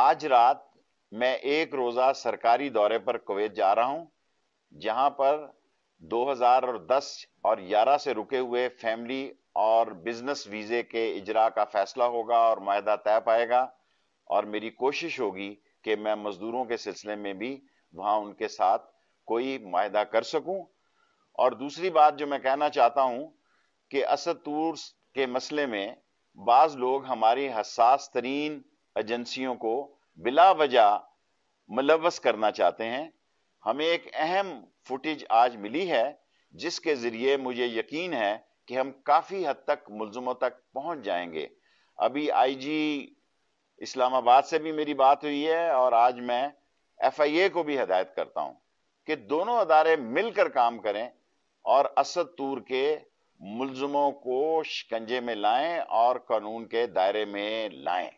आज रात मैं एक रोज़ा सरकारी दौरे पर कुवैत जा रहा हूं जहां पर 2010 और और 11 से रुके हुए फैमिली और बिजनेस वीज़े के इजरा का फैसला होगा और माहदा तय पाएगा और मेरी कोशिश होगी कि मैं मज़दूरों के सिलसिले में भी वहां उनके साथ कोई माहदा कर सकूं और दूसरी बात जो मैं कहना चाहता हूं कि असद के मसले में बाज़ लोग हमारी हसास तरीन एजेंसियों को बिला वजह मुलवस करना चाहते हैं हमें एक अहम फुटेज आज मिली है जिसके जरिए मुझे यकीन है कि हम काफ़ी हद तक मुलजमों तक पहुंच जाएंगे अभी आईजी इस्लामाबाद से भी मेरी बात हुई है और आज मैं एफआईए को भी हदायत करता हूं कि दोनों अदारे मिलकर काम करें और असद तूर के मुलजमों को शिकंजे में लाएं और कानून के दायरे में लाएं